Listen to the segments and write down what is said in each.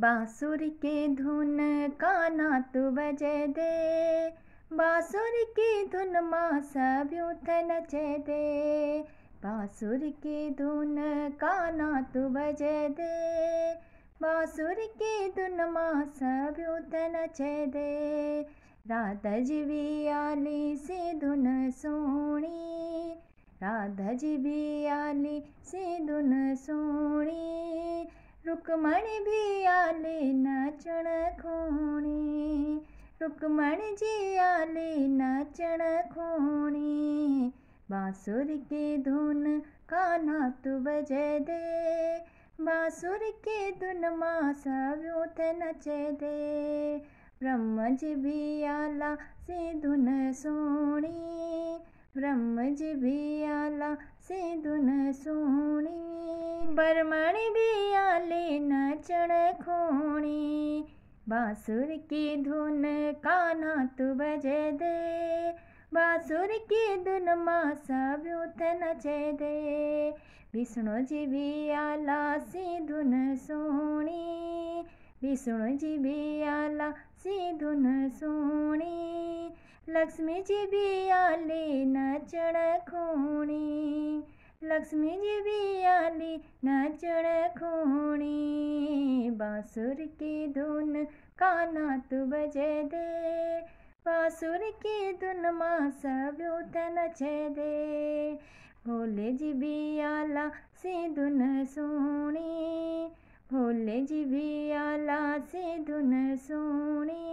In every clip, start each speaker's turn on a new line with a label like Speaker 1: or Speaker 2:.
Speaker 1: बांसुर की धुन का ना तू बजे दे बांसुर की धुन माँ सभ्यूथ नच दे बांसुर की धुन का ना तू बज दे बांसुर की धुन माँ सभ्यूथ नच दे राधा जी भी आली से धुन सोणी राधा जी भी आली से धुन सोणी रुक्मणी भी आले नाचण खोणी रुकमण जी आले नाचण खोणी बांसुर के धुन काना तू बजे दे बांसुर के धुन मां सावियो त दे ब्रह्म जी भी आला से धुन सोणी ब्रह्म जी भी आला से दुन सोनी बरमणी भी नचण खोणी बासुर की धुन काना तू बज दे बासुर की धुन माँ सब नच दे विष्णु जी भी आला धुन सोनी विष्णु जी भी आला सी धुन सोनी लक्ष्मी जी भी आली नचण खूणी लक्ष्मी जी भी आली नचण खूणी बासुर की धुन काना तू बजे दे बासुर की धुन मां सब्यूत नचे दे भोले जी भी आला से धुन सोणी भोले जी भी आला से धुन सोणी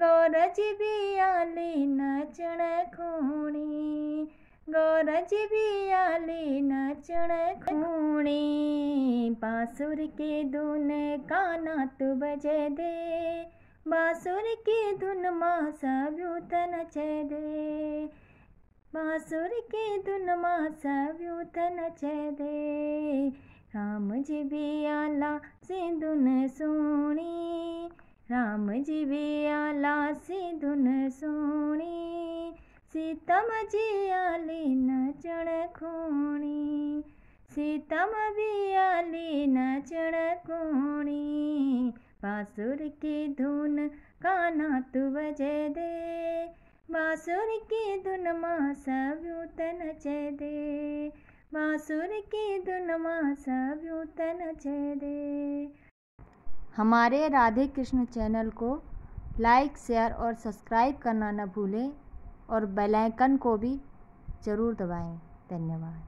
Speaker 1: गौर जी बियाली नचण खूणी गौर जी बियाली नचण खूणी बासुर की धुन का नात बजे दे बासुर की धुन माँ सव्यूत नचे दे बासुर की धुन माँ सव्यूत नचे दे राम जी बियाला सिंधुन सुणी समझिबे आला से धुन सोणी सीतम जी आली नचण खूणी सीतम भी आली नचण कोणी बासुर की धुन काना तू बजे दे बासुर की धुन माँ सव्यूत नचे दे बासुर की धुन माँ सव्यूत नचे दे हमारे राधे कृष्ण चैनल को लाइक शेयर और सब्सक्राइब करना न भूलें और बेल आइकन को भी ज़रूर दबाएं धन्यवाद